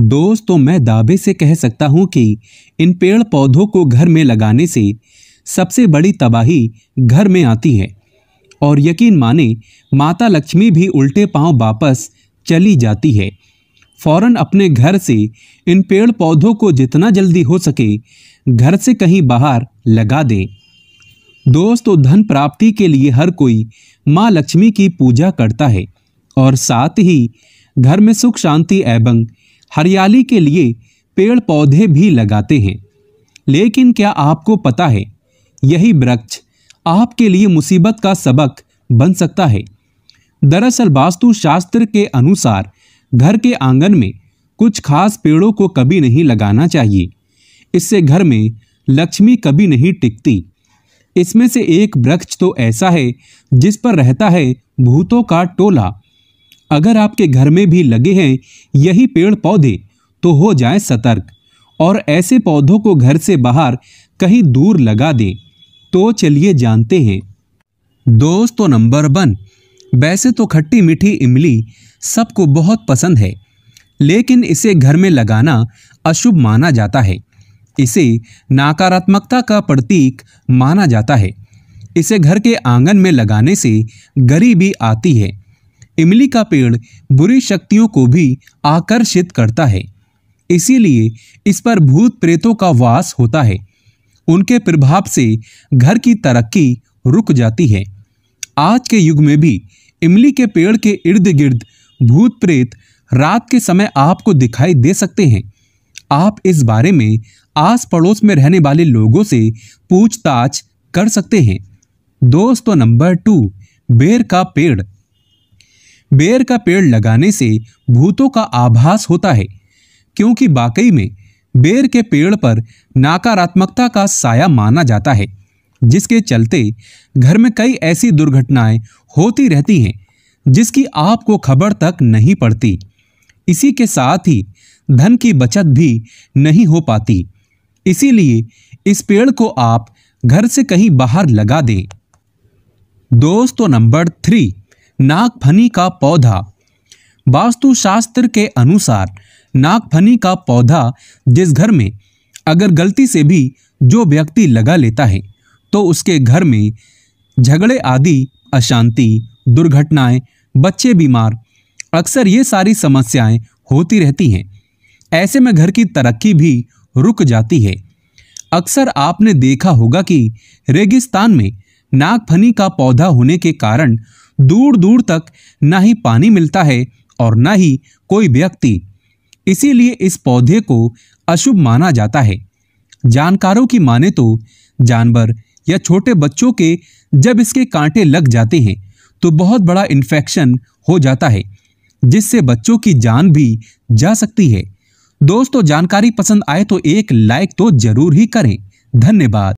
दोस्तों मैं दावे से कह सकता हूँ कि इन पेड़ पौधों को घर में लगाने से सबसे बड़ी तबाही घर में आती है और यकीन माने माता लक्ष्मी भी उल्टे पांव वापस चली जाती है फौरन अपने घर से इन पेड़ पौधों को जितना जल्दी हो सके घर से कहीं बाहर लगा दें दोस्तों धन प्राप्ति के लिए हर कोई माँ लक्ष्मी की पूजा करता है और साथ ही घर में सुख शांति एवं हरियाली के लिए पेड़ पौधे भी लगाते हैं लेकिन क्या आपको पता है यही वृक्ष आपके लिए मुसीबत का सबक बन सकता है दरअसल वास्तुशास्त्र के अनुसार घर के आंगन में कुछ खास पेड़ों को कभी नहीं लगाना चाहिए इससे घर में लक्ष्मी कभी नहीं टिकती इसमें से एक वृक्ष तो ऐसा है जिस पर रहता है भूतों का टोला अगर आपके घर में भी लगे हैं यही पेड़ पौधे तो हो जाए सतर्क और ऐसे पौधों को घर से बाहर कहीं दूर लगा दें तो चलिए जानते हैं दोस्तों तो नंबर वन वैसे तो खट्टी मीठी इमली सबको बहुत पसंद है लेकिन इसे घर में लगाना अशुभ माना जाता है इसे नकारात्मकता का प्रतीक माना जाता है इसे घर के आंगन में लगाने से गरीबी आती है इमली का पेड़ बुरी शक्तियों को भी आकर्षित करता है इसीलिए इस पर भूत प्रेतों का वास होता है उनके प्रभाव से घर की तरक्की रुक जाती है आज के युग में भी इमली के पेड़ के इर्द गिर्द भूत प्रेत रात के समय आपको दिखाई दे सकते हैं आप इस बारे में आस पड़ोस में रहने वाले लोगों से पूछताछ कर सकते हैं दोस्तों नंबर टू बेर का पेड़ बेर का पेड़ लगाने से भूतों का आभास होता है क्योंकि वाकई में बेर के पेड़ पर नकारात्मकता का साया माना जाता है जिसके चलते घर में कई ऐसी दुर्घटनाएं होती रहती हैं जिसकी आपको खबर तक नहीं पड़ती इसी के साथ ही धन की बचत भी नहीं हो पाती इसीलिए इस पेड़ को आप घर से कहीं बाहर लगा दें दोस्तों नंबर थ्री नागफनी का पौधा वास्तुशास्त्र के अनुसार नागफनी का पौधा जिस घर में अगर गलती से भी जो व्यक्ति लगा लेता है तो उसके घर में झगड़े आदि अशांति दुर्घटनाएं बच्चे बीमार अक्सर ये सारी समस्याएं होती रहती हैं ऐसे में घर की तरक्की भी रुक जाती है अक्सर आपने देखा होगा कि रेगिस्तान में नागफनी का पौधा होने के कारण दूर दूर तक ना ही पानी मिलता है और ना ही कोई व्यक्ति इसीलिए इस पौधे को अशुभ माना जाता है जानकारों की माने तो जानवर या छोटे बच्चों के जब इसके कांटे लग जाते हैं तो बहुत बड़ा इन्फेक्शन हो जाता है जिससे बच्चों की जान भी जा सकती है दोस्तों जानकारी पसंद आए तो एक लाइक तो जरूर ही करें धन्यवाद